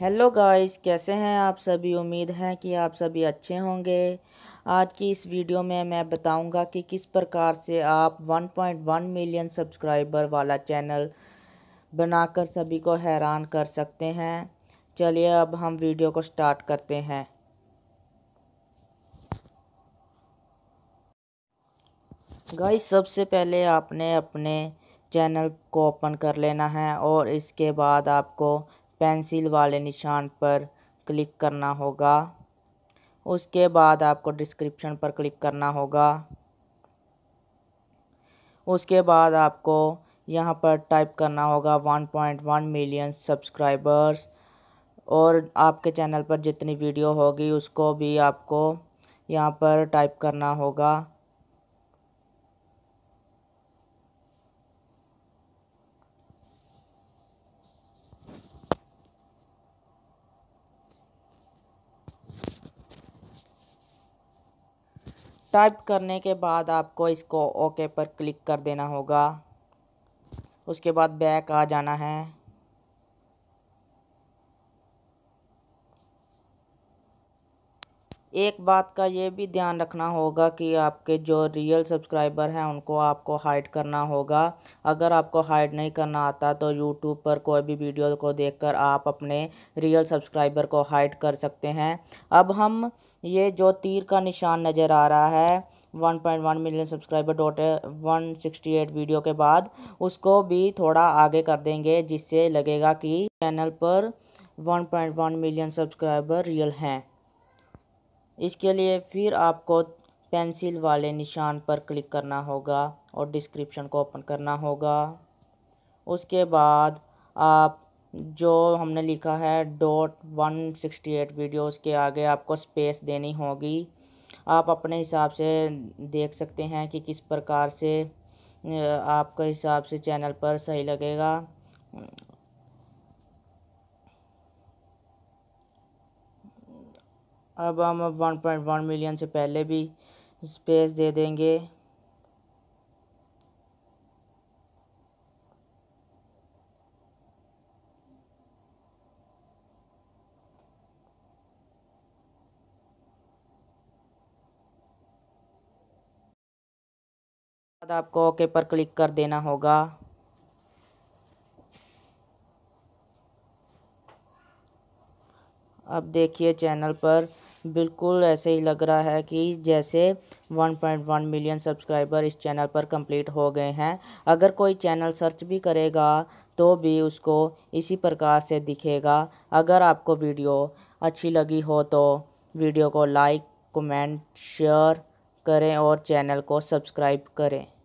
hello guys कैसे हैं आप सभी उम्मीद है कि आप सभी अच्छे होंगे आज की इस वीडियो में मैं बताऊंगा कि किस प्रकार से आप 1.1 मिलियन सब्सक्राइबर वाला चैनल बनाकर सभी को हैरान कर सकते हैं चलिए अब हम वीडियो को स्टार्ट करते हैं गाइस सबसे पहले आपने अपने चैनल को ओपन कर लेना है और इसके बाद आपको पेंसिल वाले निशान पर क्लिक करना होगा उसके बाद आपको डिस्क्रिप्शन पर क्लिक करना होगा उसके बाद आपको यहाँ पर टाइप करना होगा 1.1 मिलियन सब्सक्राइबर्स और आपके चैनल पर जितनी वीडियो होगी उसको भी आपको यहाँ पर टाइप करना होगा टाइप करने के बाद आपको इसको ओके पर क्लिक कर देना होगा उसके बाद बैक आ जाना है एक बात का ये भी ध्यान रखना होगा कि आपके जो रियल सब्सक्राइबर हैं उनको आपको हाइड करना होगा अगर आपको हाइड नहीं करना आता तो यूट्यूब पर कोई भी वीडियो को देखकर आप अपने रियल सब्सक्राइबर को हाइड कर सकते हैं अब हम ये जो तीर का निशान नज़र आ रहा है 1.1 million subscriber dot one video के बाद उसको भी थोड़ा आगे कर देंगे जिससे लगेगा कि चैनल पर 1.1 मिलियन सब्सक्राइबर रियल हैं इसके लिए फिर आपको पेंसिल वाले निशान पर क्लिक करना होगा और डिस्क्रिप्शन को ओपन करना होगा उसके बाद आप जो हमने लिखा है dot one sixty eight videos के आगे आपको स्पेस देनी होगी आप अपने हिसाब से देख सकते हैं कि किस प्रकार से आपके हिसाब से चैनल पर सही लगेगा अब हम अब 1.1 मिलियन से पहले भी स्पेस दे देंगे बाद आपको ओके पर क्लिक कर देना होगा अब देखिए चैनल पर बिल्कुल ऐसे ही लग रहा है कि जैसे 1.1 मिलियन सब्सक्राइबर इस चैनल पर कंप्लीट हो गए हैं अगर कोई चैनल सर्च भी करेगा तो भी उसको इसी प्रकार से दिखेगा अगर आपको वीडियो अच्छी लगी हो तो वीडियो को लाइक कमेंट शेयर करें और चैनल को सब्सक्राइब करें